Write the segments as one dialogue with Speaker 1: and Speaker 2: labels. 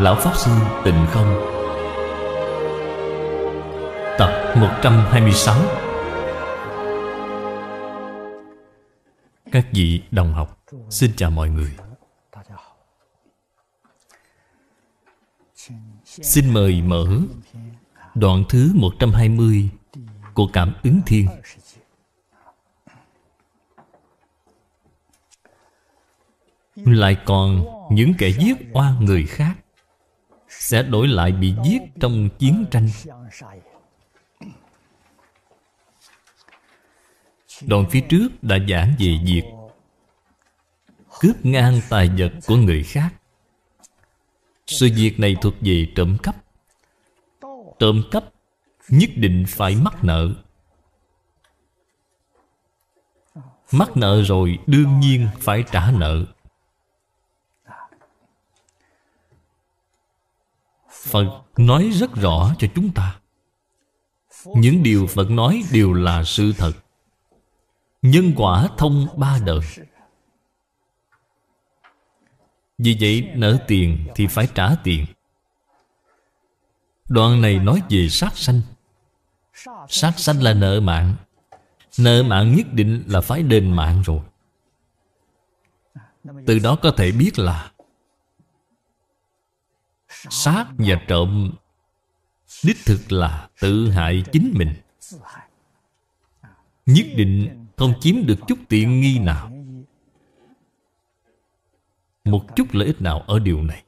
Speaker 1: Lão Pháp Sư Tịnh Không Tập 126 Các vị đồng học, xin chào mọi người Xin mời mở đoạn thứ 120 của Cảm ứng Thiên Lại còn những kẻ giết oan người khác sẽ đổi lại bị giết trong chiến tranh Đoạn phía trước đã giảng về việc Cướp ngang tài vật của người khác Sự việc này thuộc về trộm cắp Trộm cắp nhất định phải mắc nợ Mắc nợ rồi đương nhiên phải trả nợ Phật nói rất rõ cho chúng ta Những điều Phật nói đều là sự thật Nhân quả thông ba đời Vì vậy nợ tiền thì phải trả tiền Đoạn này nói về sát sanh Sát sanh là nợ mạng Nợ mạng nhất định là phải đền mạng rồi Từ đó có thể biết là sát và trộm đích thực là tự hại chính mình nhất định không chiếm được chút tiện nghi nào một chút lợi ích nào ở điều này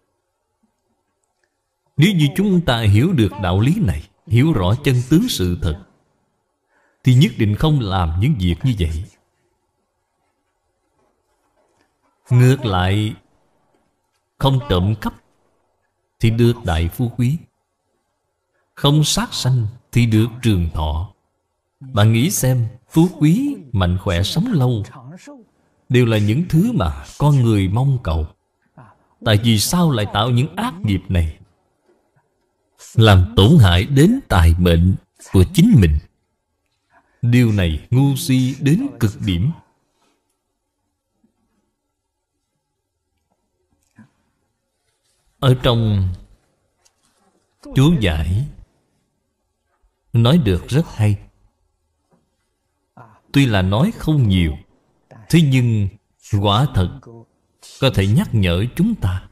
Speaker 1: nếu như chúng ta hiểu được đạo lý này hiểu rõ chân tướng sự thật thì nhất định không làm những việc như vậy ngược lại không trộm cắp thì được đại phú quý Không sát sanh thì được trường thọ Bạn nghĩ xem phú quý, mạnh khỏe sống lâu Đều là những thứ mà con người mong cầu Tại vì sao lại tạo những ác nghiệp này Làm tổn hại đến tài mệnh của chính mình Điều này ngu si đến cực điểm Ở trong chú giải Nói được rất hay Tuy là nói không nhiều Thế nhưng quả thật Có thể nhắc nhở chúng ta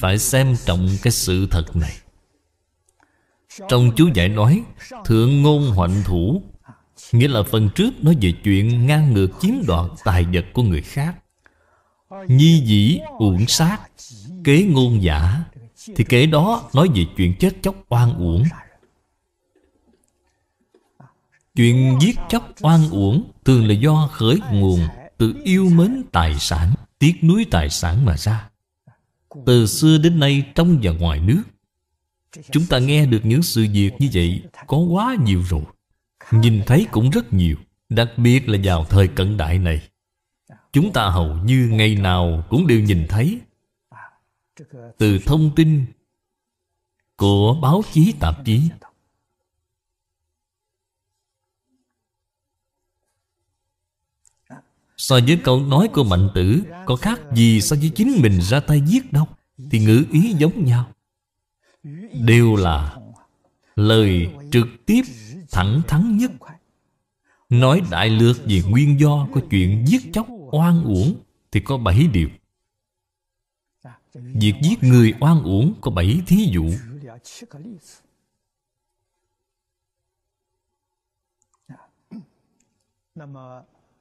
Speaker 1: Phải xem trọng cái sự thật này Trong chú giải nói Thượng ngôn hoạnh thủ Nghĩa là phần trước nói về chuyện ngang ngược chiếm đoạt tài vật của người khác Nhi dĩ uổng sát Kế ngôn giả Thì kế đó nói về chuyện chết chóc oan uổng Chuyện giết chóc oan uổng Thường là do khởi nguồn Từ yêu mến tài sản Tiếc núi tài sản mà ra Từ xưa đến nay trong và ngoài nước Chúng ta nghe được những sự việc như vậy Có quá nhiều rồi Nhìn thấy cũng rất nhiều Đặc biệt là vào thời cận đại này Chúng ta hầu như ngày nào cũng đều nhìn thấy Từ thông tin của báo chí tạp chí So với câu nói của Mạnh Tử Có khác gì so với chính mình ra tay giết đâu Thì ngữ ý giống nhau Đều là Lời trực tiếp thẳng thắn nhất Nói đại lược về nguyên do của chuyện giết chóc oan uổng thì có bảy điều Việc giết người oan uổng có bảy thí dụ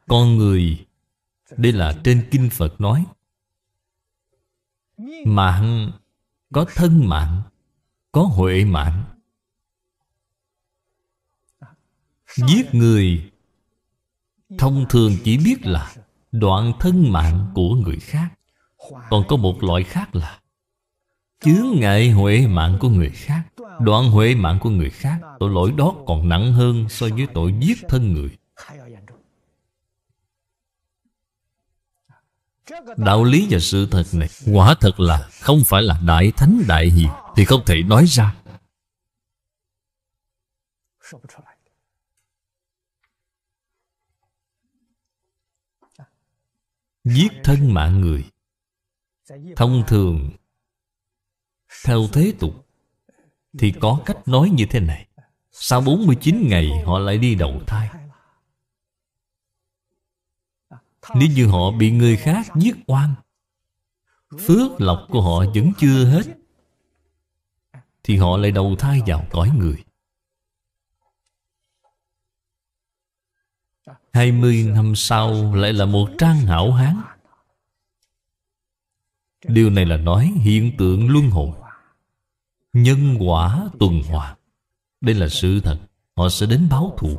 Speaker 1: Con người Đây là trên Kinh Phật nói Mạng Có thân mạng Có huệ mạng Giết người Thông thường chỉ biết là đoạn thân mạng của người khác còn có một loại khác là chướng ngại huệ mạng của người khác đoạn huệ mạng của người khác tội lỗi đó còn nặng hơn so với tội giết thân người đạo lý và sự thật này quả thật là không phải là đại thánh đại hiền thì không thể nói ra giết thân mạng người thông thường theo thế tục thì có cách nói như thế này sau 49 ngày họ lại đi đầu thai Nếu như họ bị người khác giết oan Phước lộc của họ vẫn chưa hết Thì họ lại đầu thai vào cõi người 20 năm sau lại là một trang hảo hán Điều này là nói hiện tượng luân hồi Nhân quả tuần hoàn Đây là sự thật Họ sẽ đến báo thù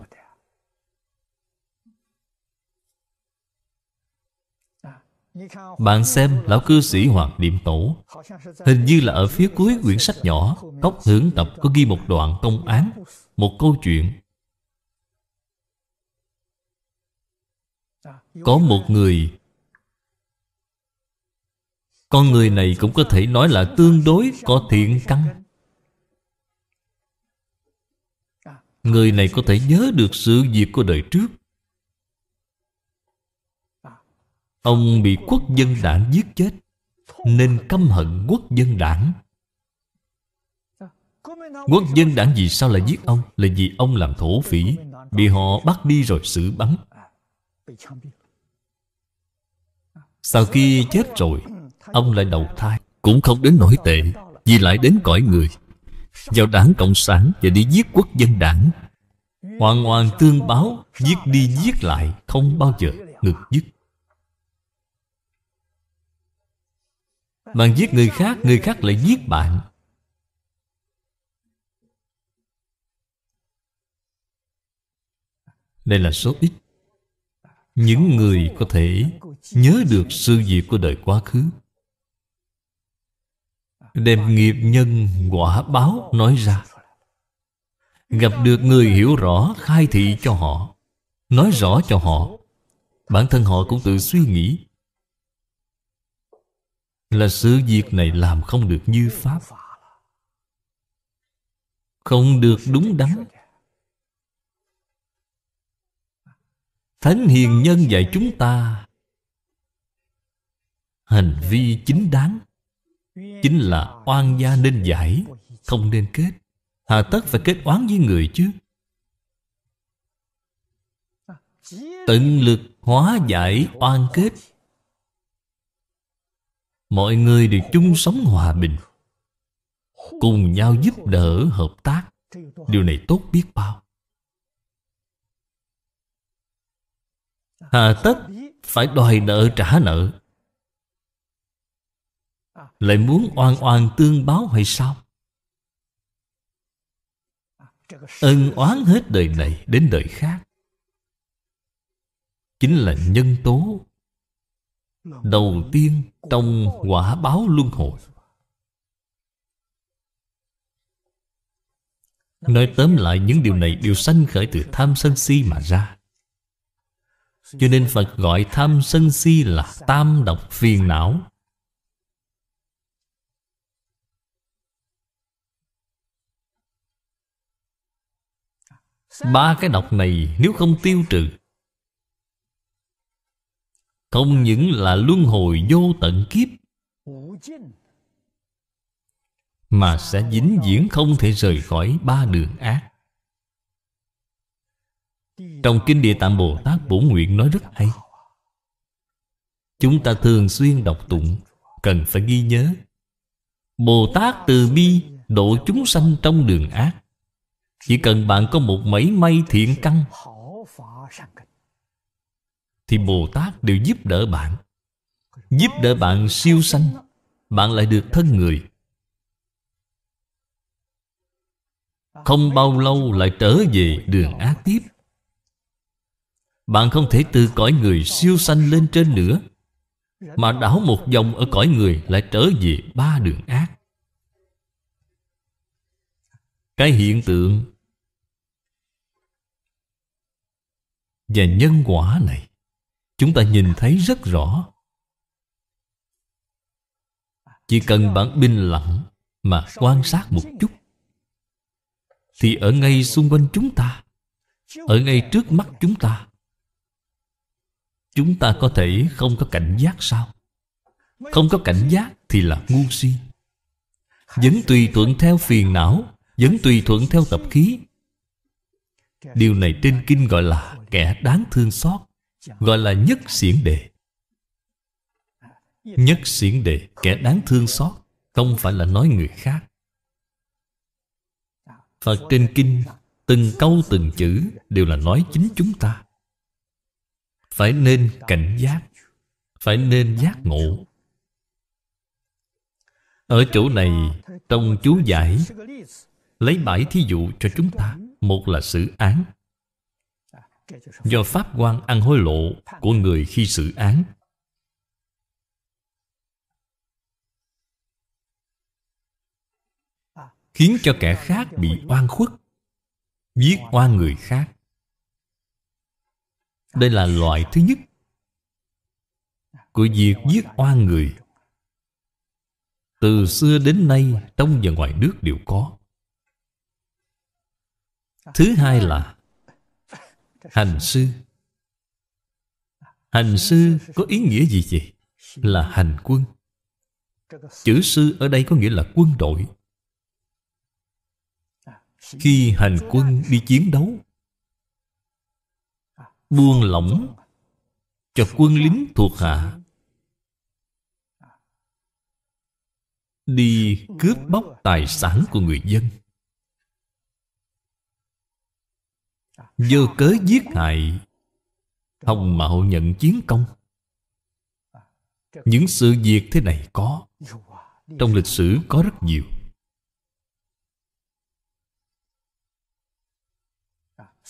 Speaker 1: Bạn xem Lão cư sĩ Hoàng Niệm Tổ Hình như là ở phía cuối quyển sách nhỏ Cốc hưởng tập có ghi một đoạn công án Một câu chuyện có một người con người này cũng có thể nói là tương đối có thiện căn người này có thể nhớ được sự việc của đời trước ông bị quốc dân đảng giết chết nên căm hận quốc dân đảng quốc dân đảng vì sao lại giết ông là vì ông làm thổ phỉ bị họ bắt đi rồi xử bắn sau khi chết rồi Ông lại đầu thai Cũng không đến nổi tệ Vì lại đến cõi người Vào đảng Cộng sản Và đi giết quốc dân đảng hoàn hoàn tương báo Giết đi giết lại Không bao giờ ngực dứt Bạn giết người khác Người khác lại giết bạn Đây là số ít Những người có thể nhớ được sự việc của đời quá khứ đem nghiệp nhân quả báo nói ra gặp được người hiểu rõ khai thị cho họ nói rõ cho họ bản thân họ cũng tự suy nghĩ là sự việc này làm không được như pháp không được đúng đắn thánh hiền nhân dạy chúng ta Hành vi chính đáng Chính là oan gia nên giải Không nên kết Hà tất phải kết oán với người chứ Tận lực hóa giải oan kết Mọi người đều chung sống hòa bình Cùng nhau giúp đỡ hợp tác Điều này tốt biết bao Hà tất phải đòi nợ trả nợ lại muốn oan oan tương báo hay sao? Ân oán hết đời này đến đời khác Chính là nhân tố Đầu tiên trong quả báo luân hồi Nói tóm lại những điều này đều sanh khởi từ tham sân si mà ra Cho nên Phật gọi tham sân si là tam độc phiền não Ba cái độc này nếu không tiêu trừ Không những là luân hồi vô tận kiếp Mà sẽ dính diễn không thể rời khỏi ba đường ác Trong Kinh Địa Tạng Bồ Tát Bổ Nguyện nói rất hay Chúng ta thường xuyên đọc tụng Cần phải ghi nhớ Bồ Tát từ bi độ chúng sanh trong đường ác chỉ cần bạn có một mảy may thiện căn Thì Bồ Tát đều giúp đỡ bạn Giúp đỡ bạn siêu sanh Bạn lại được thân người Không bao lâu lại trở về đường ác tiếp Bạn không thể từ cõi người siêu sanh lên trên nữa Mà đảo một vòng ở cõi người Lại trở về ba đường ác cái hiện tượng và nhân quả này chúng ta nhìn thấy rất rõ chỉ cần bạn bình lặng mà quan sát một chút thì ở ngay xung quanh chúng ta ở ngay trước mắt chúng ta chúng ta có thể không có cảnh giác sao không có cảnh giác thì là ngu si vẫn tùy thuận theo phiền não vẫn tùy thuận theo tập khí Điều này trên kinh gọi là kẻ đáng thương xót Gọi là nhất xiển đề Nhất xiển đề Kẻ đáng thương xót Không phải là nói người khác Phật trên kinh Từng câu từng chữ Đều là nói chính chúng ta Phải nên cảnh giác Phải nên giác ngộ Ở chỗ này Trong chú giải lấy bảy thí dụ cho chúng ta một là xử án do pháp quan ăn hối lộ của người khi xử án khiến cho kẻ khác bị oan khuất giết oan người khác đây là loại thứ nhất của việc giết oan người từ xưa đến nay trong và ngoài nước đều có Thứ hai là Hành sư Hành sư có ý nghĩa gì vậy? Là hành quân Chữ sư ở đây có nghĩa là quân đội Khi hành quân đi chiến đấu Buông lỏng Cho quân lính thuộc hạ Đi cướp bóc tài sản của người dân Vô cớ giết hại Hồng mạo nhận chiến công Những sự việc thế này có Trong lịch sử có rất nhiều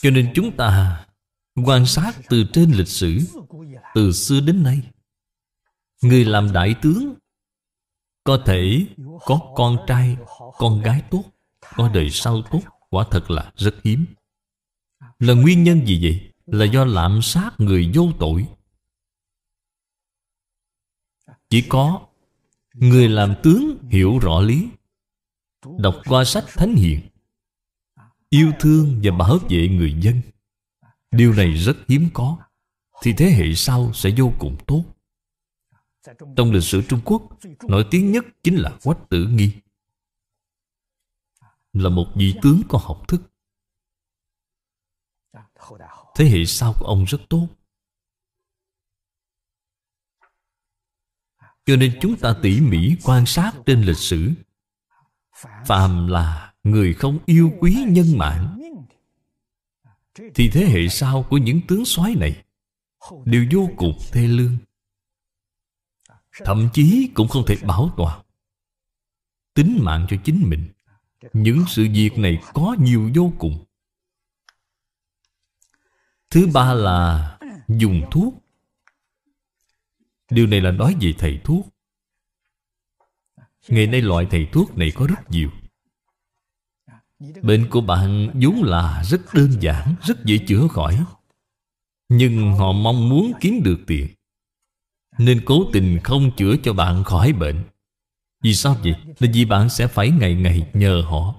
Speaker 1: Cho nên chúng ta quan sát từ trên lịch sử Từ xưa đến nay Người làm đại tướng Có thể có con trai, con gái tốt Có đời sau tốt Quả thật là rất hiếm là nguyên nhân gì vậy? Là do lạm sát người vô tội Chỉ có Người làm tướng hiểu rõ lý Đọc qua sách Thánh Hiền Yêu thương và bảo vệ người dân Điều này rất hiếm có Thì thế hệ sau sẽ vô cùng tốt Trong lịch sử Trung Quốc Nổi tiếng nhất chính là Quách Tử Nghi Là một vị tướng có học thức thế hệ sau của ông rất tốt cho nên chúng ta tỉ mỉ quan sát trên lịch sử phàm là người không yêu quý nhân mạng thì thế hệ sau của những tướng soái này đều vô cùng thê lương thậm chí cũng không thể bảo toàn tính mạng cho chính mình những sự việc này có nhiều vô cùng Thứ ba là dùng thuốc Điều này là nói về thầy thuốc Ngày nay loại thầy thuốc này có rất nhiều Bệnh của bạn vốn là rất đơn giản Rất dễ chữa khỏi Nhưng họ mong muốn kiếm được tiền Nên cố tình không chữa cho bạn khỏi bệnh Vì sao vậy? Là vì bạn sẽ phải ngày ngày nhờ họ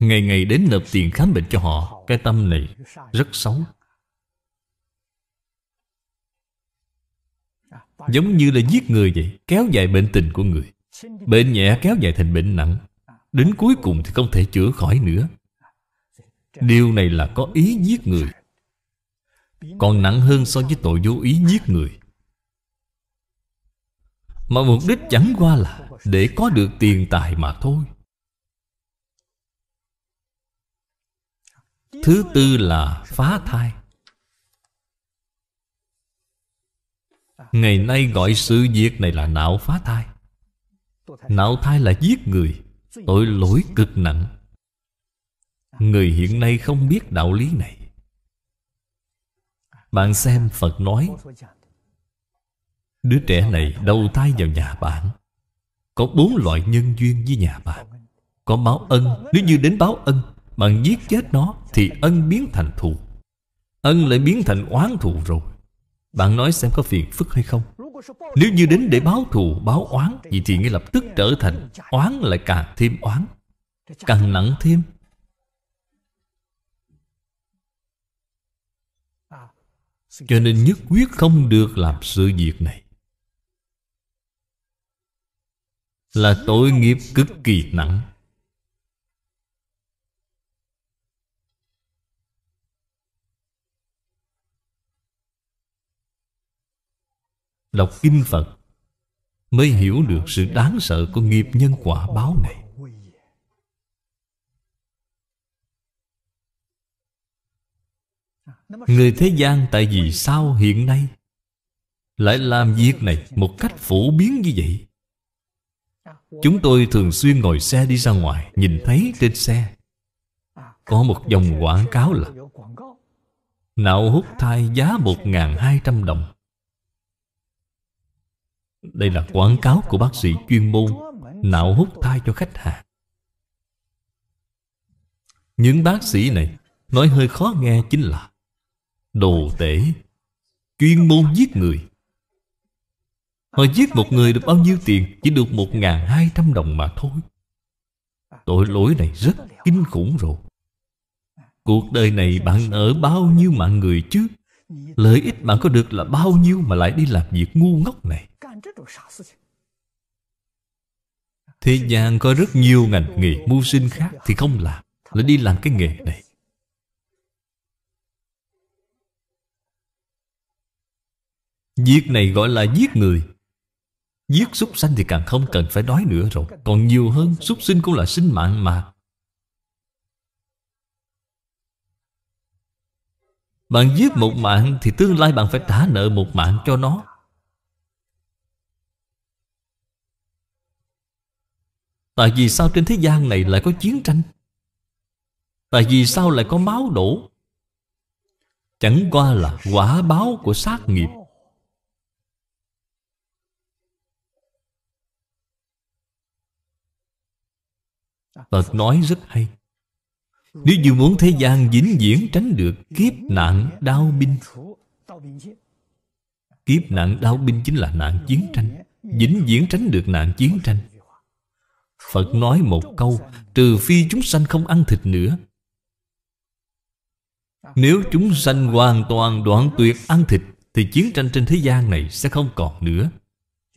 Speaker 1: Ngày ngày đến nộp tiền khám bệnh cho họ Cái tâm này rất xấu Giống như là giết người vậy Kéo dài bệnh tình của người Bệnh nhẹ kéo dài thành bệnh nặng Đến cuối cùng thì không thể chữa khỏi nữa Điều này là có ý giết người Còn nặng hơn so với tội vô ý giết người Mà mục đích chẳng qua là Để có được tiền tài mà thôi Thứ tư là phá thai Ngày nay gọi sự việc này là não phá thai Não thai là giết người Tội lỗi cực nặng Người hiện nay không biết đạo lý này Bạn xem Phật nói Đứa trẻ này đầu thai vào nhà bạn Có bốn loại nhân duyên với nhà bạn Có báo ân Nếu như đến báo ân bạn giết chết nó Thì ân biến thành thù Ân lại biến thành oán thù rồi Bạn nói xem có phiền phức hay không Nếu như đến để báo thù báo oán Vậy thì ngay lập tức trở thành Oán lại càng thêm oán Càng nặng thêm Cho nên nhất quyết không được làm sự việc này Là tội nghiệp cực kỳ nặng Đọc Kinh Phật Mới hiểu được sự đáng sợ của nghiệp nhân quả báo này Người thế gian tại vì sao hiện nay Lại làm việc này một cách phổ biến như vậy Chúng tôi thường xuyên ngồi xe đi ra ngoài Nhìn thấy trên xe Có một dòng quảng cáo là Nạo hút thai giá 1.200 đồng đây là quảng cáo của bác sĩ chuyên môn não hút thai cho khách hàng Những bác sĩ này Nói hơi khó nghe chính là Đồ tể Chuyên môn giết người Họ giết một người được bao nhiêu tiền Chỉ được 1.200 đồng mà thôi Tội lỗi này rất kinh khủng rồi Cuộc đời này bạn ở bao nhiêu mạng người chứ Lợi ích bạn có được là bao nhiêu mà lại đi làm việc ngu ngốc này Thế gian có rất nhiều ngành nghề mưu sinh khác Thì không làm Lại đi làm cái nghề này việc này gọi là giết người Giết súc sanh thì càng không cần phải nói nữa rồi Còn nhiều hơn Súc sinh cũng là sinh mạng mà Bạn giết một mạng thì tương lai bạn phải trả nợ một mạng cho nó Tại vì sao trên thế gian này lại có chiến tranh? Tại vì sao lại có máu đổ? Chẳng qua là quả báo của sát nghiệp Phật nói rất hay nếu như muốn thế gian vĩnh viễn tránh được Kiếp nạn đau binh Kiếp nạn đau binh chính là nạn chiến tranh Vĩnh viễn tránh được nạn chiến tranh Phật nói một câu Trừ phi chúng sanh không ăn thịt nữa Nếu chúng sanh hoàn toàn đoạn tuyệt ăn thịt Thì chiến tranh trên thế gian này sẽ không còn nữa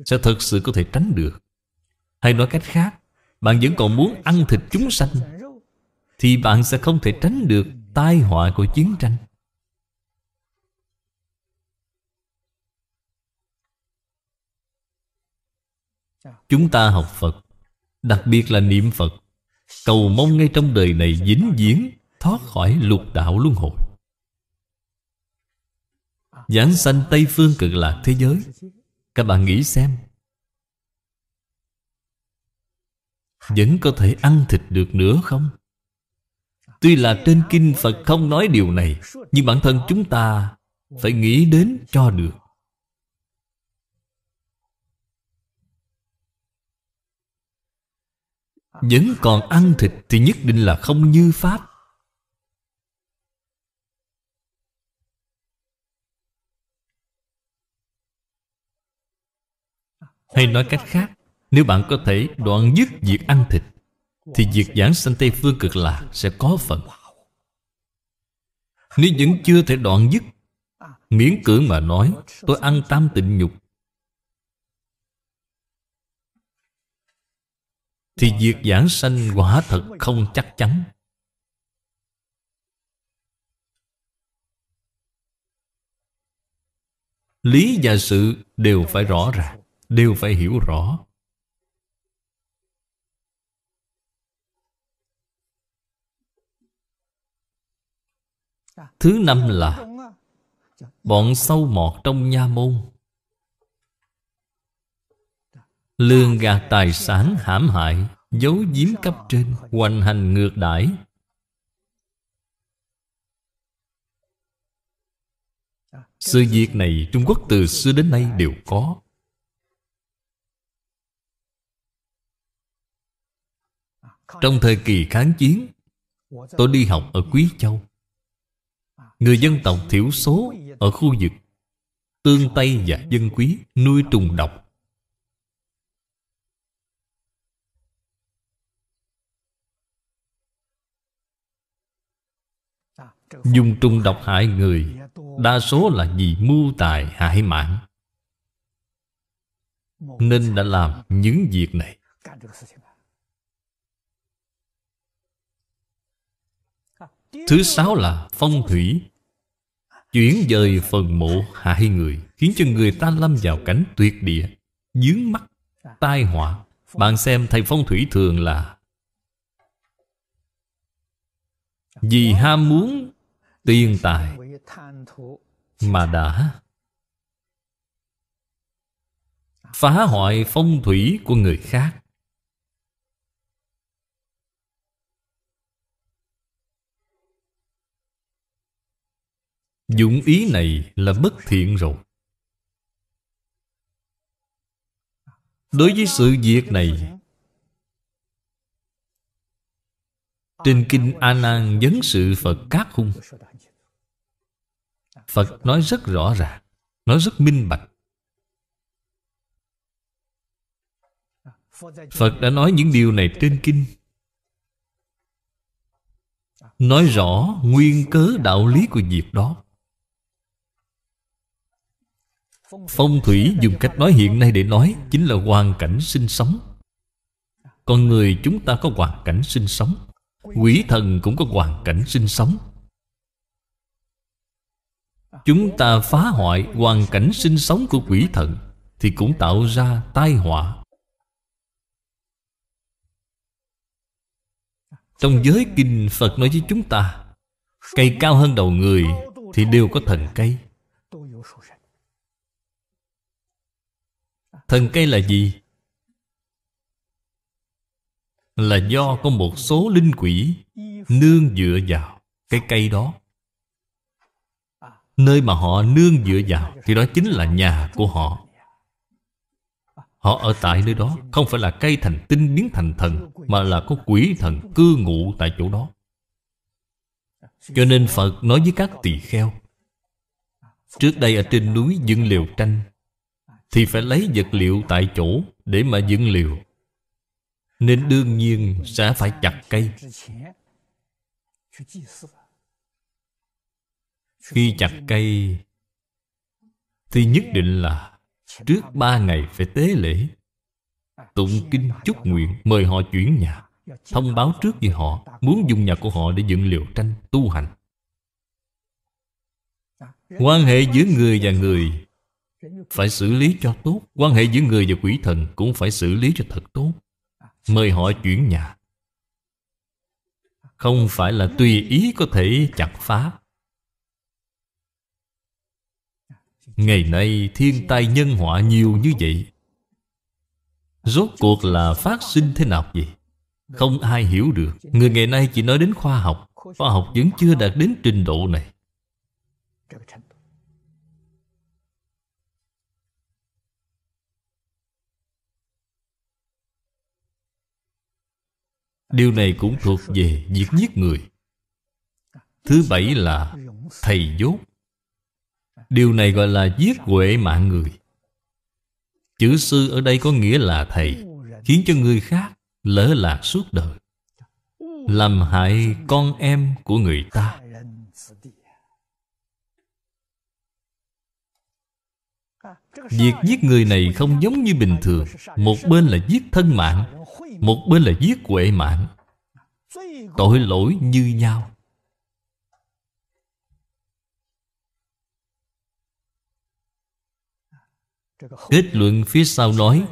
Speaker 1: Sẽ thật sự có thể tránh được Hay nói cách khác Bạn vẫn còn muốn ăn thịt chúng sanh thì bạn sẽ không thể tránh được tai họa của chiến tranh chúng ta học phật đặc biệt là niệm phật cầu mong ngay trong đời này dính viễn thoát khỏi lục đạo luân hồi giảng sanh tây phương cực lạc thế giới các bạn nghĩ xem vẫn có thể ăn thịt được nữa không Tuy là trên kinh Phật không nói điều này Nhưng bản thân chúng ta Phải nghĩ đến cho được Vẫn còn ăn thịt Thì nhất định là không như Pháp Hay nói cách khác Nếu bạn có thể đoạn dứt việc ăn thịt thì việc giảng sanh Tây Phương cực lạc sẽ có phần Nếu vẫn chưa thể đoạn dứt Miễn cưỡng mà nói Tôi ăn tam tịnh nhục Thì việc giảng sanh quả thật không chắc chắn Lý và sự đều phải rõ ràng Đều phải hiểu rõ Thứ năm là Bọn sâu mọt trong nha môn Lương gạt tài sản hãm hại Giấu giếm cấp trên Hoành hành ngược đãi Sự việc này Trung Quốc từ xưa đến nay đều có Trong thời kỳ kháng chiến Tôi đi học ở Quý Châu Người dân tộc thiểu số ở khu vực Tương Tây và dân quý nuôi trùng độc Dùng trùng độc hại người Đa số là vì mưu tài hại mạng Nên đã làm những việc này Thứ sáu là phong thủy Chuyển dời phần mộ hại người Khiến cho người ta lâm vào cảnh tuyệt địa Dướng mắt, tai họa Bạn xem thầy phong thủy thường là Vì ham muốn tiền tài Mà đã Phá hoại phong thủy của người khác Dụng ý này là bất thiện rồi Đối với sự việc này Trên Kinh A Nan vấn sự Phật các Hung Phật nói rất rõ ràng Nói rất minh bạch
Speaker 2: Phật đã nói những điều này trên
Speaker 1: kinh Nói rõ nguyên cớ đạo lý của việc đó Phong thủy dùng cách nói hiện nay để nói Chính là hoàn cảnh sinh sống Con người chúng ta có hoàn cảnh sinh sống Quỷ thần cũng có hoàn cảnh sinh sống Chúng ta phá hoại hoàn cảnh sinh sống của quỷ thần Thì cũng tạo ra tai họa Trong giới kinh Phật nói với chúng ta Cây cao hơn đầu người Thì đều có thần cây Thần cây là gì? Là do có một số linh quỷ Nương dựa vào cái cây đó Nơi mà họ nương dựa vào Thì đó chính là nhà của họ Họ ở tại nơi đó Không phải là cây thành tinh biến thành thần Mà là có quỷ thần cư ngụ tại chỗ đó Cho nên Phật nói với các tỳ kheo Trước đây ở trên núi dựng liều tranh thì phải lấy vật liệu tại chỗ để mà dựng liều nên đương nhiên sẽ phải chặt cây khi chặt cây thì nhất định là trước ba ngày phải tế lễ tụng kinh chúc nguyện mời họ chuyển nhà thông báo trước với họ muốn dùng nhà của họ để dựng liều tranh tu hành quan hệ giữa người và người phải xử lý cho tốt quan hệ giữa người và quỷ thần cũng phải xử lý cho thật tốt mời họ chuyển nhà không phải là tùy ý có thể chặt phá ngày nay thiên tai nhân họa nhiều như vậy rốt cuộc là phát sinh thế nào vậy không ai hiểu được người ngày nay chỉ nói đến khoa học khoa học vẫn chưa đạt đến trình độ này Điều này cũng thuộc về việc giết người Thứ bảy là thầy dốt Điều này gọi là giết huệ mạng người Chữ sư ở đây có nghĩa là thầy Khiến cho người khác lỡ lạc suốt đời Làm hại con em của người
Speaker 2: ta Việc giết người
Speaker 1: này không giống như bình thường Một bên là giết thân mạng một bên là giết quệ mạng Tội lỗi như nhau
Speaker 2: Kết luận phía sau nói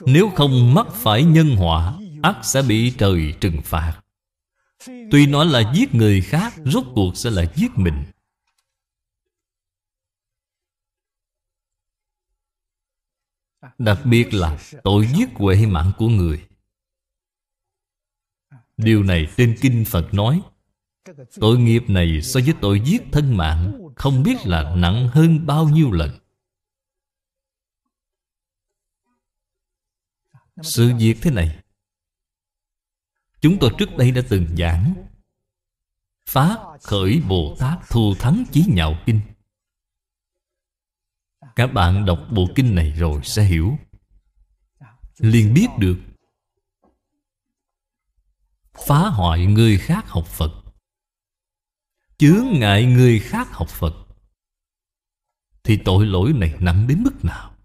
Speaker 2: Nếu không mắc
Speaker 1: phải nhân họa ác sẽ bị trời trừng phạt Tuy nói là giết người khác Rốt cuộc sẽ là giết mình đặc biệt là tội giết huệ mạng của người điều này trên kinh phật nói tội nghiệp này so với tội giết thân mạng không biết là nặng hơn bao nhiêu lần sự việc thế này chúng tôi trước đây đã từng giảng phá khởi bồ tát thù thắng chí nhạo kinh cả bạn đọc bộ kinh này rồi sẽ hiểu liền biết được Phá hoại người khác học Phật Chướng ngại người khác học Phật Thì tội lỗi này nặng đến mức nào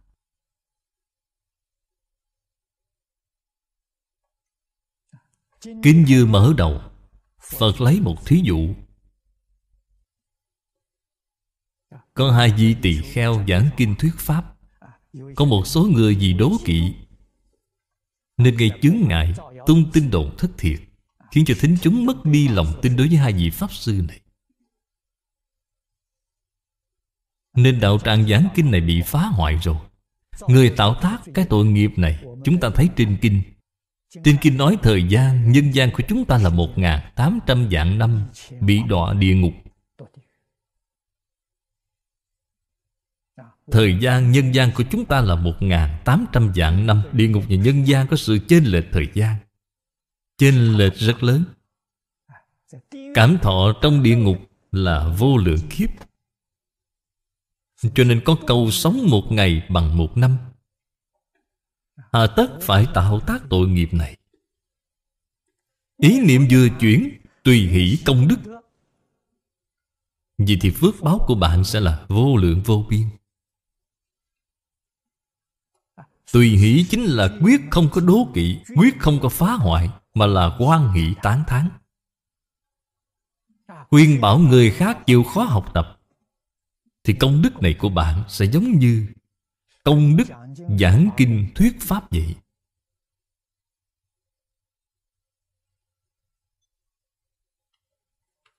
Speaker 1: kính dư mở đầu Phật lấy một thí dụ Có hai vị tỳ kheo giảng kinh thuyết pháp Có một số người vì đố kỵ Nên gây chướng ngại Tung tin đồn thất thiệt Khiến cho thính chúng mất đi lòng tin đối với hai vị Pháp sư này Nên đạo tràng giảng kinh này bị phá hoại rồi Người tạo tác cái tội nghiệp này Chúng ta thấy trên kinh Trên kinh nói thời gian Nhân gian của chúng ta là 1.800 vạn năm Bị đọa địa ngục Thời gian nhân gian của chúng ta là 1.800 vạn năm Địa ngục và nhân gian có sự chênh lệch thời gian Chênh lệch rất lớn Cảm thọ trong địa ngục là vô lượng kiếp Cho nên có câu sống một ngày bằng một năm Hà tất phải tạo tác tội nghiệp này Ý niệm vừa chuyển Tùy hỷ công đức Vì thì phước báo của bạn sẽ là vô lượng vô biên Tùy hỷ chính là quyết không có đố kỵ Quyết không có phá hoại Mà là quan hỷ tán thán Khuyên bảo người khác chịu khó học tập Thì công đức này của bạn sẽ giống như Công đức giảng kinh thuyết pháp vậy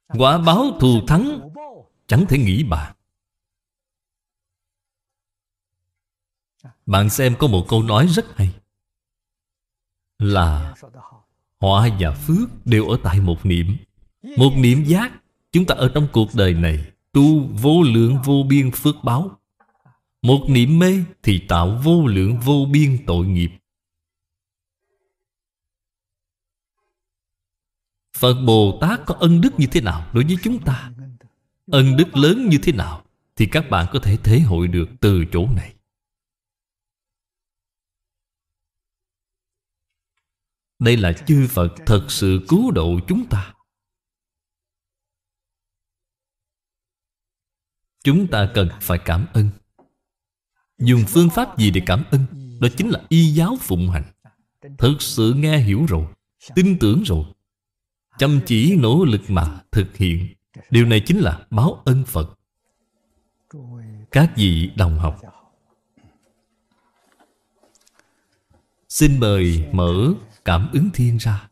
Speaker 1: Quả báo thù thắng Chẳng thể nghĩ bạn Bạn xem có một câu nói rất hay Là Họa và phước đều ở tại một niệm Một niệm giác Chúng ta ở trong cuộc đời này Tu vô lượng vô biên phước báo Một niệm mê Thì tạo vô lượng vô biên tội nghiệp Phật Bồ Tát có ân đức như thế nào đối với chúng ta Ân đức lớn như thế nào Thì các bạn có thể thể hội được từ chỗ này Đây là chư Phật thật sự cứu độ chúng ta Chúng ta cần phải cảm ơn Dùng phương pháp gì để cảm ơn Đó chính là y giáo phụng hành Thực sự nghe hiểu rồi Tin tưởng rồi Chăm chỉ nỗ lực mà thực hiện Điều này chính là báo ân Phật Các vị đồng học Xin mời mở cảm ứng thiên ra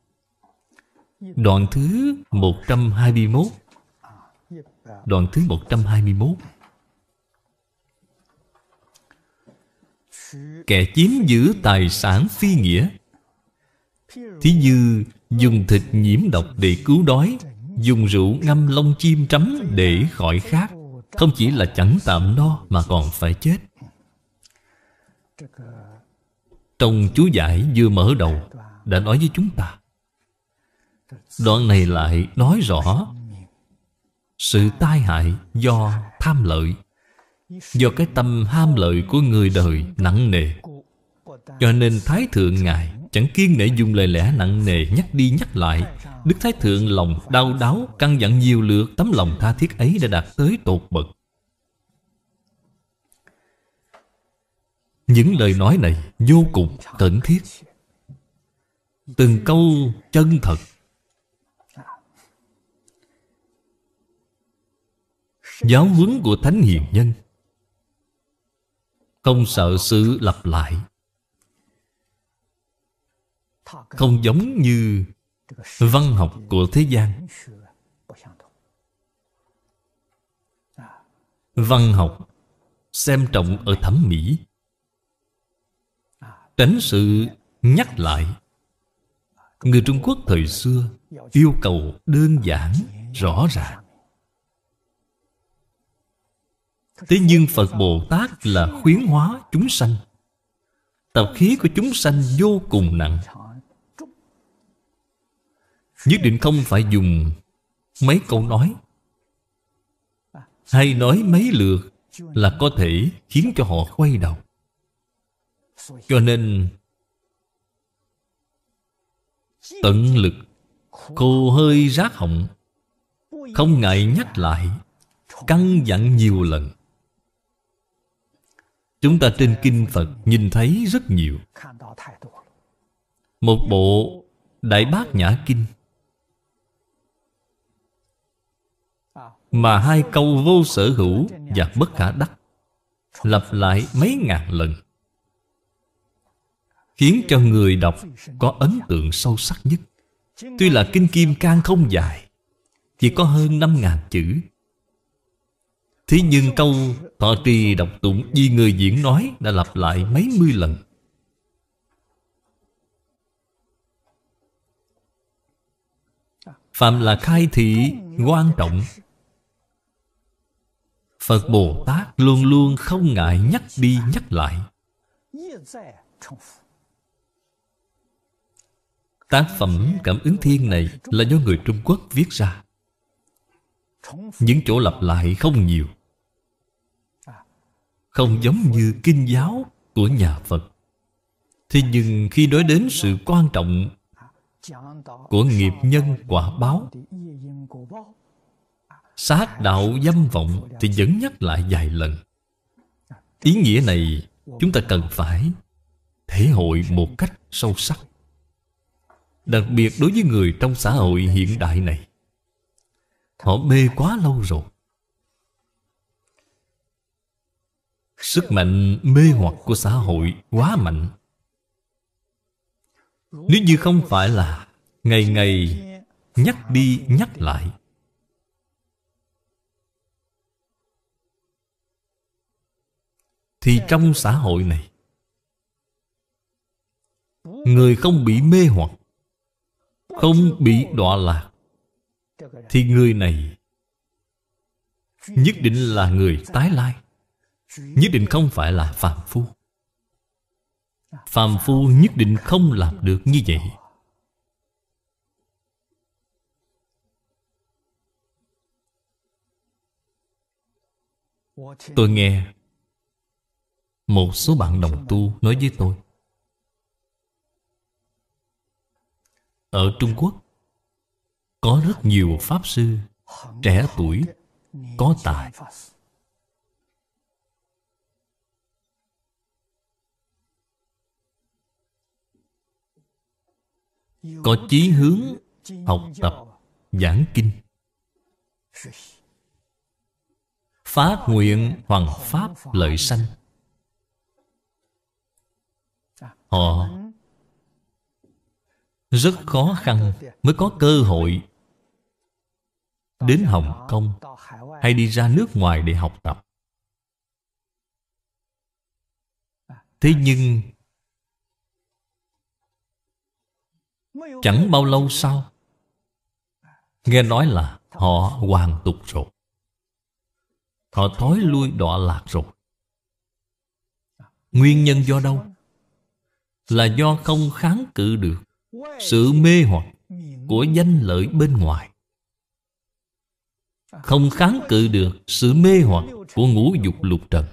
Speaker 1: Đoạn thứ 121 Đoạn thứ 121 Kẻ chiếm giữ tài sản phi nghĩa Thí như dùng thịt nhiễm độc để cứu đói Dùng rượu ngâm lông chim trắm để khỏi khát Không chỉ là chẳng tạm no mà còn phải chết Trong chú giải vừa mở đầu đã nói với chúng ta Đoạn này lại nói rõ Sự tai hại do tham lợi Do cái tâm ham lợi của người đời nặng nề Cho nên Thái Thượng Ngài Chẳng kiên nể dùng lời lẽ nặng nề nhắc đi nhắc lại Đức Thái Thượng lòng đau đáo căng dặn nhiều lượt tấm lòng tha thiết ấy đã đạt tới tột bậc Những lời nói này vô cùng cần thiết Từng câu chân thật Giáo huấn của Thánh Hiền Nhân Không sợ sự lặp lại Không giống như Văn học của thế gian Văn học Xem trọng ở thẩm mỹ Tránh sự nhắc lại Người Trung Quốc thời xưa yêu cầu đơn giản, rõ ràng. Thế nhưng Phật Bồ Tát là khuyến hóa chúng sanh. Tập khí của chúng sanh vô cùng nặng. Nhất định không phải dùng mấy câu nói hay nói mấy lượt là có thể khiến cho họ quay đầu. Cho nên Tận lực Khô hơi rác họng Không ngại nhắc lại Căng dặn nhiều lần Chúng ta trên kinh Phật nhìn thấy rất nhiều Một bộ Đại Bát Nhã Kinh Mà hai câu vô sở hữu và bất khả đắc Lặp lại mấy ngàn lần khiến cho người đọc có ấn tượng sâu sắc nhất tuy là kinh kim cang không dài chỉ có hơn năm ngàn chữ thế nhưng câu thọ trì đọc tụng di người diễn nói đã lặp lại mấy mươi lần phạm là khai thị quan trọng phật bồ tát luôn luôn không ngại nhắc đi nhắc lại Tác phẩm Cảm ứng Thiên này là do người Trung Quốc viết ra Những chỗ lặp lại không nhiều Không giống như kinh giáo của nhà Phật Thế nhưng khi nói đến sự quan trọng Của nghiệp nhân quả báo Sát đạo dâm vọng Thì vẫn nhắc lại vài lần Ý nghĩa này chúng ta cần phải Thể hội một cách sâu sắc Đặc biệt đối với người trong xã hội hiện đại này Họ mê quá lâu rồi Sức mạnh mê hoặc của xã hội quá mạnh Nếu như không phải là Ngày ngày nhắc đi nhắc lại Thì trong xã hội này Người không bị mê hoặc không bị đọa lạc Thì người này Nhất định là người tái lai Nhất định không phải là phàm phu Phàm phu nhất định không làm được như vậy Tôi nghe Một số bạn đồng tu nói với tôi ở trung quốc có rất nhiều pháp sư trẻ tuổi có tài có chí hướng học tập giảng kinh phát nguyện hoằng pháp lợi sanh họ rất khó khăn mới có cơ hội đến Hồng Kông hay đi ra nước ngoài để học tập. Thế nhưng chẳng bao lâu sau nghe nói là họ hoàn tục rồi. Họ thói lui đọa lạc rồi. Nguyên nhân do đâu? Là do không kháng cự được sự mê hoặc của danh lợi bên ngoài không kháng cự được sự mê hoặc của ngũ dục lục trần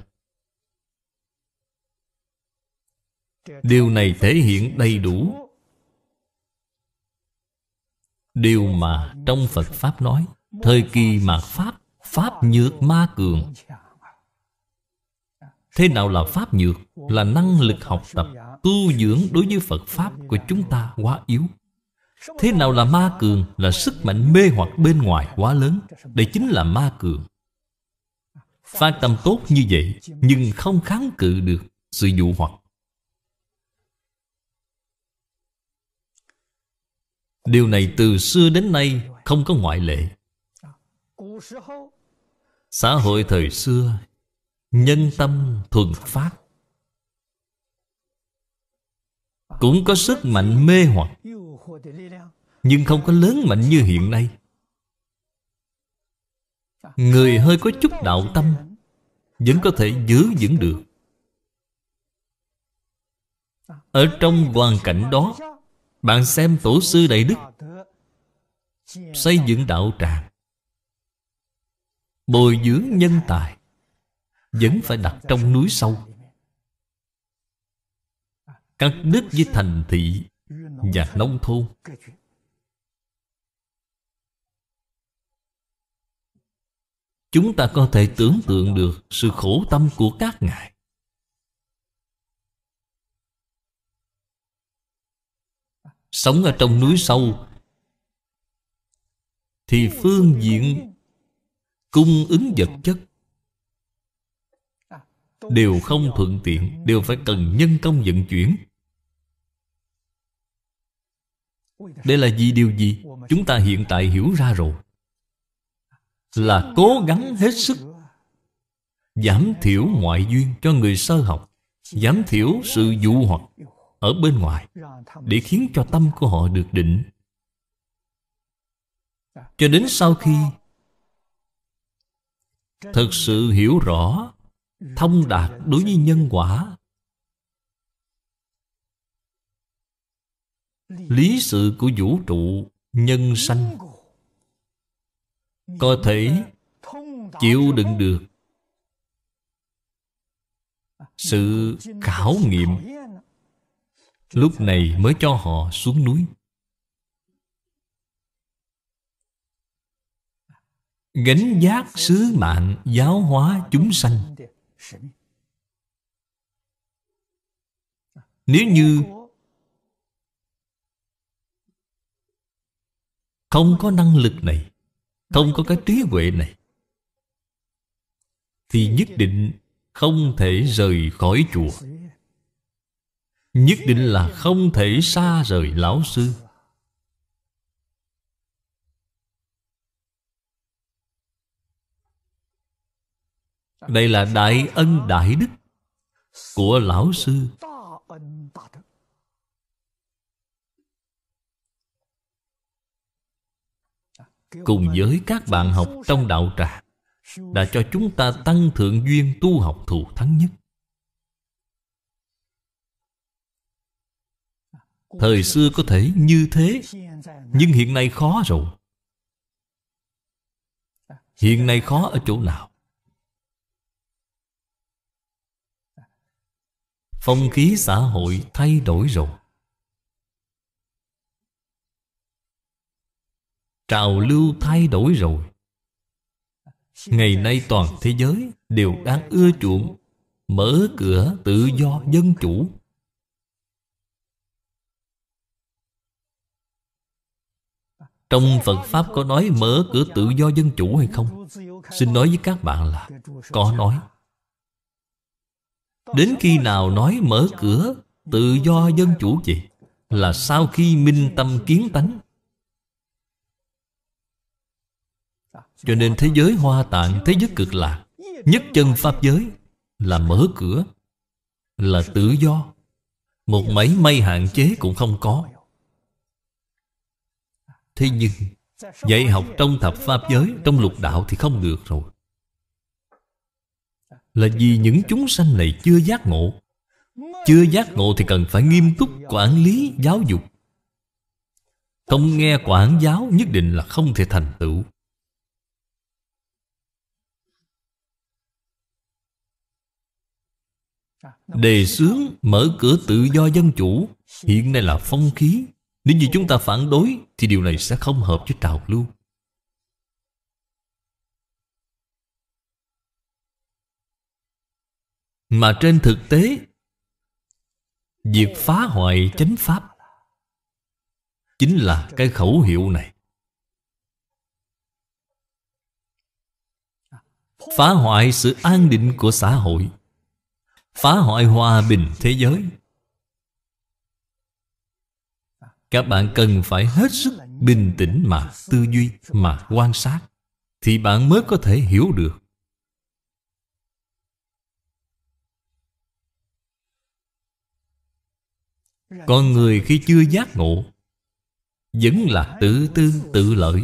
Speaker 1: điều này thể hiện đầy đủ điều mà trong phật pháp nói thời kỳ mạt pháp pháp nhược ma cường thế nào là pháp nhược là năng lực học tập tu dưỡng đối với Phật Pháp của chúng ta quá yếu Thế nào là ma cường? Là sức mạnh mê hoặc bên ngoài quá lớn Đây chính là ma cường Phát tâm tốt như vậy Nhưng không kháng cự được sự dụ hoặc Điều này từ xưa đến nay không có ngoại lệ Xã hội thời xưa Nhân tâm thuần phát Cũng có sức mạnh mê hoặc Nhưng không có lớn mạnh như hiện nay Người hơi có chút đạo tâm Vẫn có thể giữ vững được Ở trong hoàn cảnh đó Bạn xem tổ sư Đại Đức Xây dựng đạo tràng Bồi dưỡng nhân tài Vẫn phải đặt trong núi sâu cắt đứt với thành thị Và nông thôn Chúng ta có thể tưởng tượng được Sự khổ tâm của các ngài Sống ở trong núi sâu Thì phương diện Cung ứng vật chất đều không thuận tiện đều phải cần nhân công vận chuyển đây là gì điều gì chúng ta hiện tại hiểu ra rồi là cố gắng hết sức giảm thiểu ngoại duyên cho người sơ học giảm thiểu sự dụ hoặc ở bên ngoài để khiến cho tâm của họ được định cho đến sau khi thực sự hiểu rõ thông đạt đối với nhân quả lý sự của vũ trụ nhân sanh có thể chịu đựng được sự khảo nghiệm lúc này mới cho họ xuống núi gánh giác sứ mạng giáo hóa chúng sanh nếu như không có năng lực này không có cái trí huệ này thì nhất định không thể rời khỏi chùa nhất định là không thể xa rời lão sư Đây là đại ân đại đức Của lão sư Cùng với các bạn học trong đạo trà Đã cho chúng ta tăng thượng duyên tu học thù thắng nhất Thời xưa có thể như thế Nhưng hiện nay khó rồi Hiện nay khó ở chỗ nào Phong khí xã hội thay đổi rồi Trào lưu thay đổi rồi Ngày nay toàn thế giới đều đang ưa chuộng Mở cửa tự do dân chủ Trong Phật Pháp có nói mở cửa tự do dân chủ hay không? Xin nói với các bạn là Có nói Đến khi nào nói mở cửa Tự do dân chủ vậy Là sau khi minh tâm kiến tánh Cho nên thế giới hoa tạng Thế giới cực lạc Nhất chân pháp giới Là mở cửa Là tự do Một mấy may hạn chế cũng không có Thế nhưng Dạy học trong thập pháp giới Trong lục đạo thì không được rồi là vì những chúng sanh này chưa giác ngộ Chưa giác ngộ thì cần phải nghiêm túc quản lý giáo dục Không nghe quản giáo nhất định là không thể thành tựu Đề xướng mở cửa tự do dân chủ Hiện nay là phong khí Nếu như chúng ta phản đối Thì điều này sẽ không hợp với trào lưu mà trên thực tế việc phá hoại chánh pháp chính là cái khẩu hiệu này phá hoại sự an định của xã hội phá hoại hòa bình thế giới các bạn cần phải hết sức bình tĩnh mà tư duy mà quan sát thì bạn mới có thể hiểu được Con người khi chưa giác ngộ Vẫn là tự tư tự lợi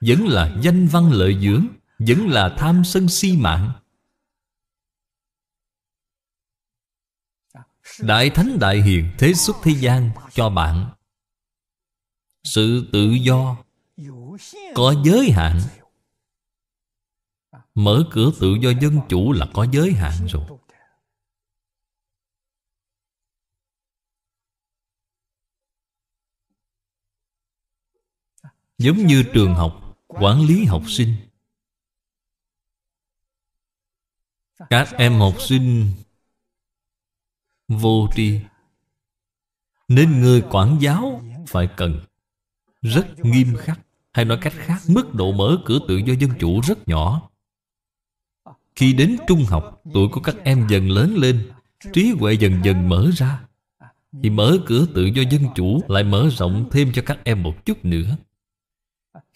Speaker 1: Vẫn là danh văn lợi dưỡng Vẫn là tham sân si mạng Đại Thánh Đại Hiền Thế xuất thế gian cho bạn Sự tự do Có giới hạn Mở cửa tự do dân chủ là có giới hạn rồi Giống như trường học Quản lý học sinh Các em học sinh Vô tri Nên người quản giáo phải cần Rất nghiêm khắc Hay nói cách khác Mức độ mở cửa tự do dân chủ rất nhỏ Khi đến trung học Tuổi của các em dần lớn lên Trí huệ dần dần mở ra Thì mở cửa tự do dân chủ Lại mở rộng thêm cho các em một chút nữa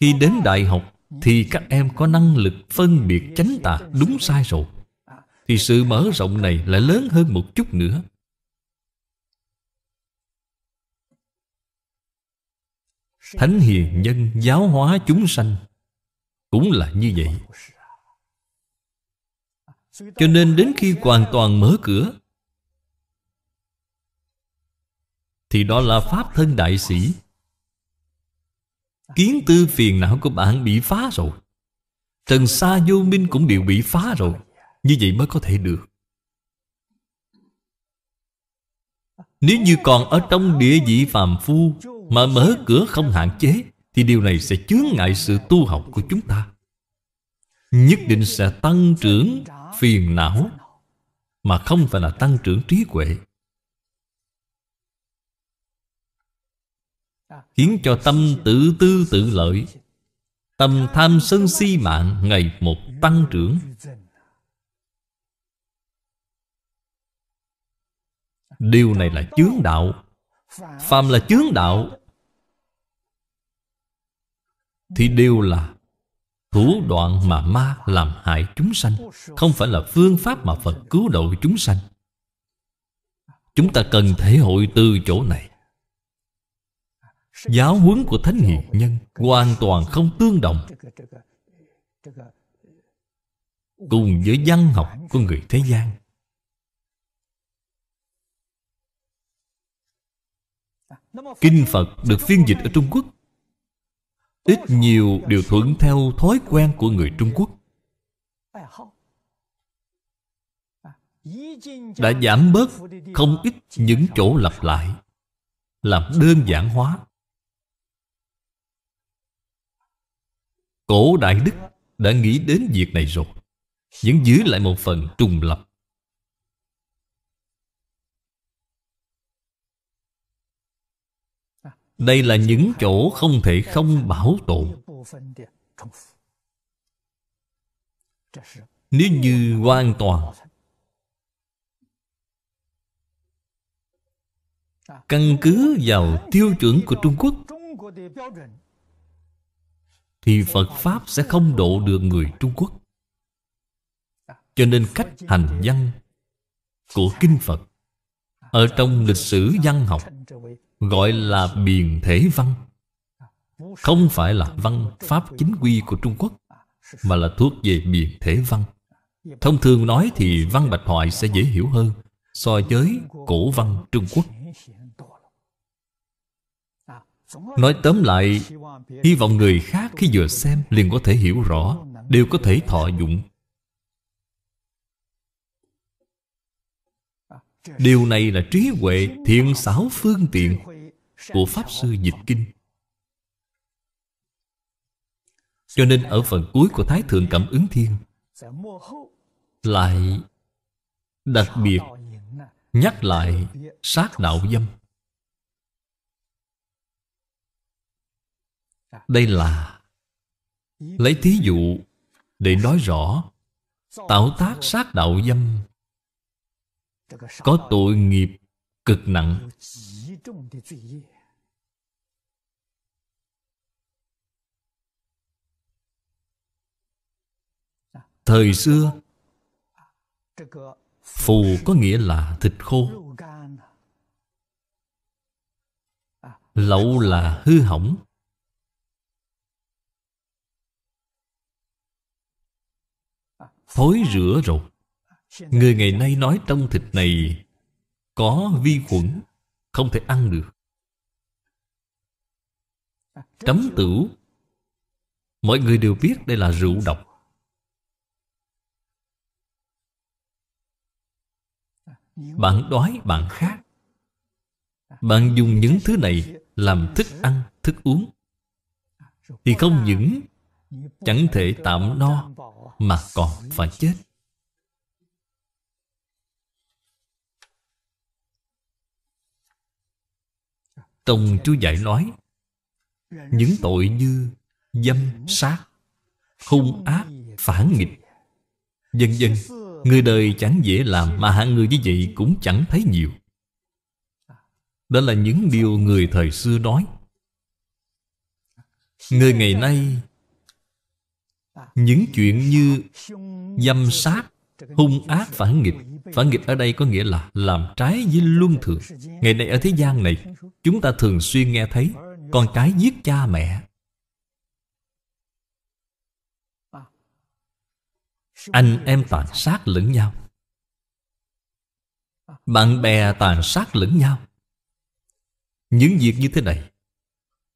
Speaker 1: khi đến đại học Thì các em có năng lực phân biệt chánh tà đúng sai rồi Thì sự mở rộng này lại lớn hơn một chút nữa Thánh hiền nhân giáo hóa chúng sanh Cũng là như vậy Cho nên đến khi hoàn toàn mở cửa Thì đó là Pháp thân đại sĩ Kiến tư phiền não của bạn bị phá rồi Trần xa vô minh cũng đều bị phá rồi Như vậy mới có thể được Nếu như còn ở trong địa vị phàm phu Mà mở cửa không hạn chế Thì điều này sẽ chướng ngại sự tu học của chúng ta Nhất định sẽ tăng trưởng phiền não Mà không phải là tăng trưởng trí huệ Khiến cho tâm tự tư tự lợi Tâm tham sân si mạng ngày một tăng trưởng Điều này là chướng đạo phàm là chướng đạo Thì đều là Thủ đoạn mà ma làm hại chúng sanh Không phải là phương pháp mà Phật cứu độ chúng sanh Chúng ta cần thể hội từ chỗ này Giáo huấn của Thánh Hiền Nhân Hoàn toàn không tương đồng Cùng với văn học của người thế gian Kinh Phật được phiên dịch ở Trung Quốc Ít nhiều đều thuận theo thói quen của người Trung Quốc Đã giảm bớt không ít những chỗ lặp lại Làm đơn giản hóa Cổ Đại Đức đã nghĩ đến việc này rồi Vẫn giữ lại một phần trùng lập Đây là những chỗ không thể không bảo tồn Nếu như hoàn toàn Căn cứ vào tiêu chuẩn của Trung Quốc thì Phật Pháp sẽ không độ được người Trung Quốc. Cho nên cách hành văn của Kinh Phật ở trong lịch sử văn học gọi là biền thể văn không phải là văn pháp chính quy của Trung Quốc mà là thuốc về biền thể văn thông thường nói thì văn bạch thoại sẽ dễ hiểu hơn so với cổ văn Trung Quốc Nói tóm lại Hy vọng người khác khi vừa xem liền có thể hiểu rõ Đều có thể thọ dụng Điều này là trí huệ thiện xảo phương tiện Của Pháp Sư Dịch Kinh Cho nên ở phần cuối của Thái Thượng Cảm ứng Thiên Lại Đặc biệt Nhắc lại sát đạo dâm đây là lấy thí dụ để nói rõ tạo tác sát đạo dâm có tội nghiệp cực nặng thời xưa phù có nghĩa là thịt khô lậu là hư hỏng Thối rửa rồi
Speaker 2: Người ngày nay
Speaker 1: nói trong thịt này Có vi khuẩn Không thể ăn được Trấm tửu Mọi người đều biết đây là rượu độc
Speaker 2: Bạn đói
Speaker 1: bạn khát Bạn dùng những thứ này Làm thức ăn, thức uống Thì không những chẳng thể tạm no mà còn phải chết tông chú dạy nói những tội như dâm sát hung ác phản nghịch vân vân người đời chẳng dễ làm mà hạng người như vậy cũng chẳng thấy nhiều đó là những điều người thời xưa nói người ngày nay những chuyện như dâm sát hung ác phản nghịch phản nghịch ở đây có nghĩa là làm trái với luân thường ngày nay ở thế gian này chúng ta thường xuyên nghe thấy con cái giết cha mẹ anh em tàn sát lẫn nhau bạn bè tàn sát lẫn nhau những việc như thế này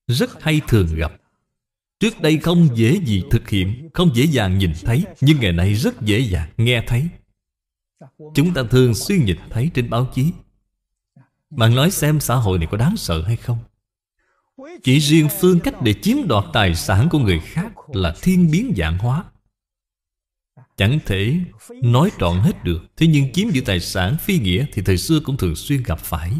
Speaker 1: rất hay thường gặp Trước đây không dễ gì thực hiện Không dễ dàng nhìn thấy Nhưng ngày nay rất dễ dàng nghe thấy Chúng ta thường xuyên nhìn thấy trên báo chí Bạn nói xem xã hội này có đáng sợ hay không Chỉ riêng phương cách để chiếm đoạt tài sản của người khác Là thiên biến dạng hóa Chẳng thể nói trọn hết được Thế nhưng chiếm giữ tài sản phi nghĩa Thì thời xưa cũng thường xuyên gặp phải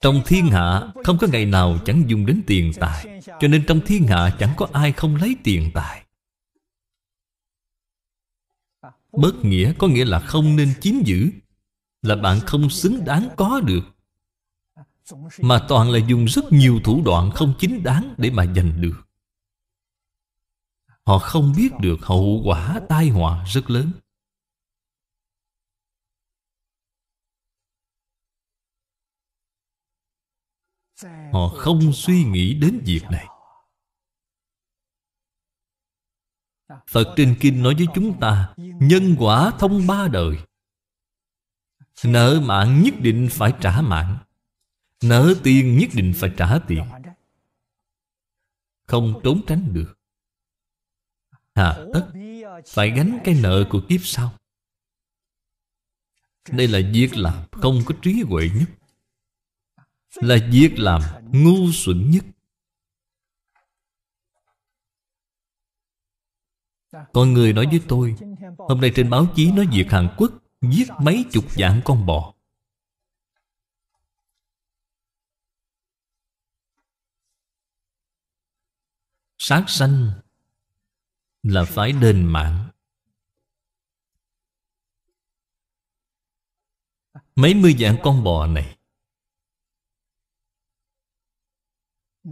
Speaker 1: Trong thiên hạ không có ngày nào chẳng dùng đến tiền tài Cho nên trong thiên hạ chẳng có ai không lấy tiền tài Bớt nghĩa có nghĩa là không nên chiếm giữ Là bạn không xứng đáng có được Mà toàn là dùng rất nhiều thủ đoạn không chính đáng để mà giành được Họ không biết được hậu quả tai họa rất lớn họ không suy nghĩ đến việc này phật trên kinh nói với chúng ta nhân quả thông ba đời nợ mạng nhất định phải trả mạng nợ tiền nhất định phải trả tiền không trốn tránh được hà tất phải gánh cái nợ của kiếp sau đây là việc làm không có trí huệ nhất là việc làm ngu xuẩn nhất Con người nói với tôi Hôm nay trên báo chí nói việc Hàn Quốc Giết mấy chục vạn con bò Sát sanh Là phải đền mạng Mấy mươi dạng con bò này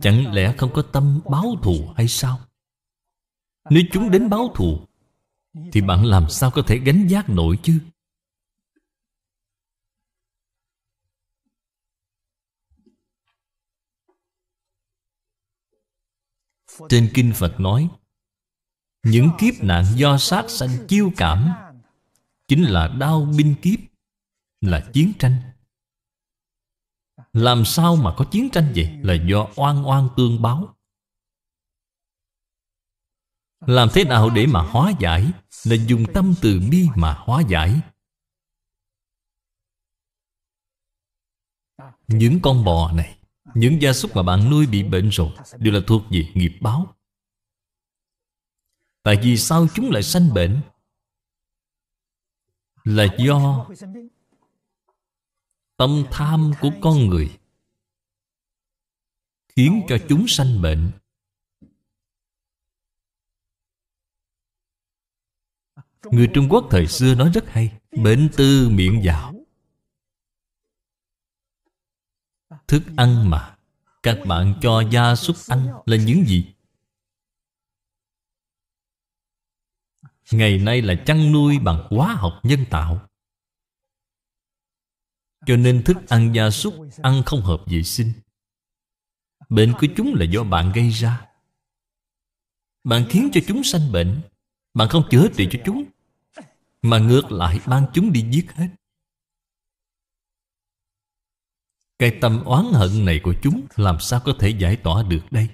Speaker 1: Chẳng lẽ không có tâm báo thù hay sao Nếu chúng đến báo thù Thì bạn làm sao có thể gánh giác nổi chứ Trên Kinh Phật nói Những kiếp nạn do sát sanh chiêu cảm Chính là đau binh kiếp Là chiến tranh làm sao mà có chiến tranh vậy? Là do oan oan tương báo Làm thế nào để mà hóa giải? Là dùng tâm từ bi mà hóa giải Những con bò này Những gia súc mà bạn nuôi bị bệnh rồi Đều là thuộc về nghiệp báo Tại vì sao chúng lại sanh bệnh Là do tâm tham của con người khiến cho chúng sanh bệnh người trung quốc thời xưa nói rất hay bệnh tư miệng vào thức ăn mà các bạn cho gia súc ăn là những gì ngày nay là chăn nuôi bằng hóa học nhân tạo cho nên thức ăn gia súc Ăn không hợp vệ sinh Bệnh của chúng là do bạn gây ra Bạn khiến cho chúng sanh bệnh Bạn không chữa trị cho chúng Mà ngược lại ban chúng đi giết hết Cái tâm oán hận này của chúng Làm sao có thể giải tỏa được đây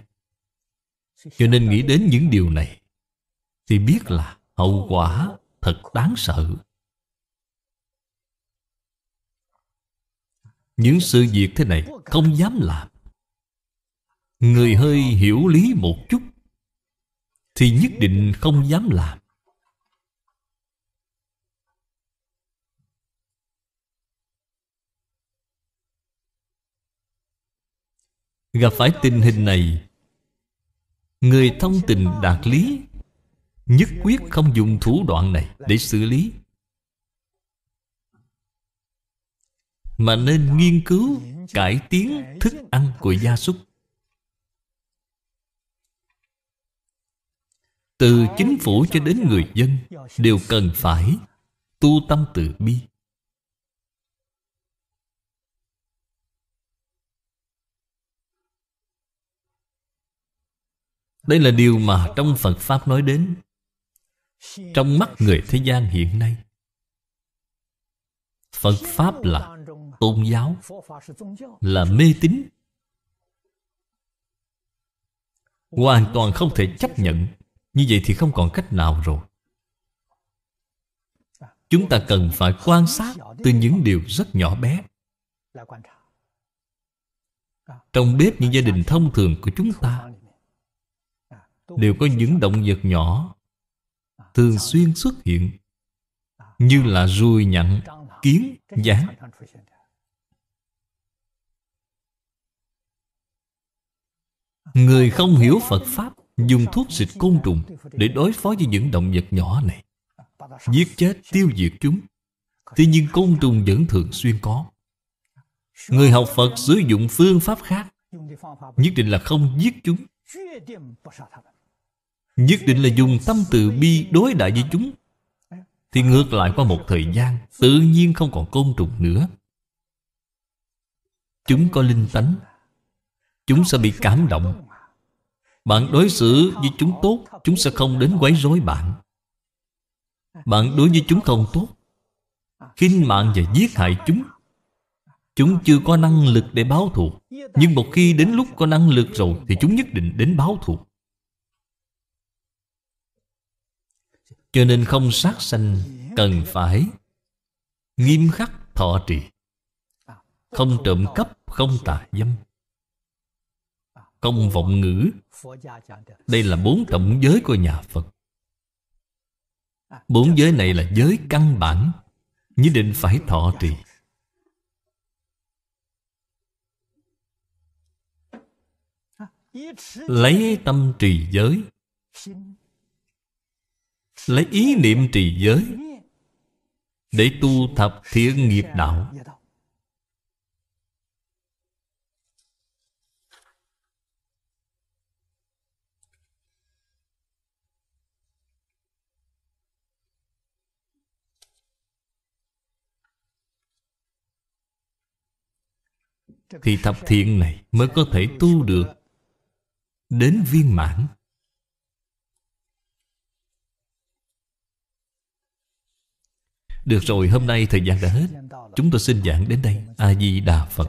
Speaker 1: Cho nên nghĩ đến những điều này Thì biết là hậu quả thật đáng sợ Những sự việc thế này không dám làm Người hơi hiểu lý một chút Thì nhất định không dám làm Gặp phải tình hình này Người thông tình đạt lý Nhất quyết không dùng thủ đoạn này để xử lý mà nên nghiên cứu cải tiến thức ăn của gia súc từ chính phủ cho đến người dân đều cần phải tu tâm từ bi đây là điều mà trong phật pháp nói đến trong mắt người thế gian hiện nay phật pháp là tôn giáo là mê tín hoàn toàn không thể chấp nhận như vậy thì không còn cách nào rồi chúng ta cần phải quan sát từ những điều rất nhỏ bé trong bếp những gia đình thông thường của chúng ta đều có những động vật nhỏ thường xuyên xuất hiện như là ruồi nhặn kiến gián Người không hiểu Phật Pháp Dùng thuốc xịt côn trùng Để đối phó với những động vật nhỏ này Giết chết, tiêu diệt chúng Tuy nhiên côn trùng vẫn thường xuyên có Người học Phật sử dụng phương pháp khác Nhất định là không giết chúng Nhất định là dùng tâm từ bi đối đại với chúng Thì ngược lại qua một thời gian Tự nhiên không còn côn trùng nữa Chúng có linh tánh Chúng sẽ bị cảm động Bạn đối xử với chúng tốt Chúng sẽ không đến quấy rối bạn Bạn đối với chúng không tốt khinh mạng và giết hại chúng Chúng chưa có năng lực để báo thù Nhưng một khi đến lúc có năng lực rồi Thì chúng nhất định đến báo thù Cho nên không sát sanh Cần phải Nghiêm khắc thọ trì Không trộm cắp Không tà dâm công vọng ngữ Đây là bốn tổng giới của nhà Phật Bốn giới này là giới căn bản Nhất định phải thọ trì
Speaker 2: Lấy
Speaker 1: tâm trì giới Lấy ý niệm trì giới Để tu thập thiện nghiệp đạo thì thập thiện này mới có thể tu được đến viên mãn được rồi hôm nay thời gian đã hết chúng tôi xin giảng đến đây a di đà phật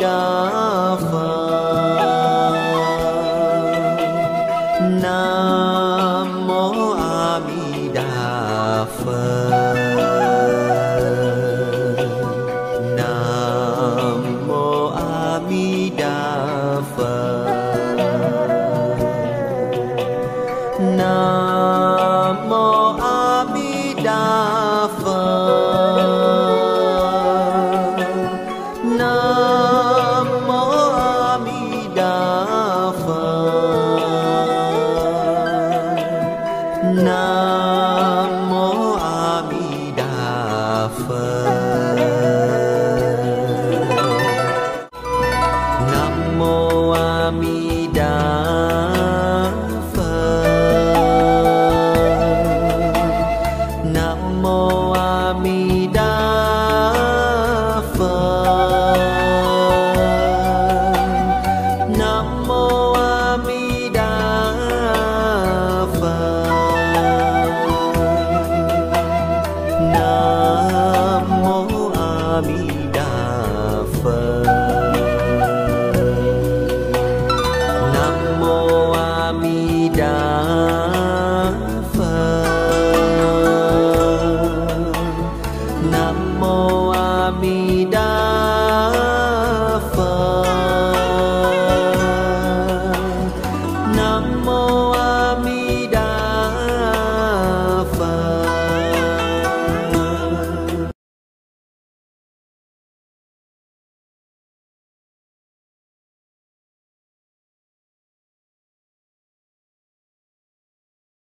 Speaker 2: đà phật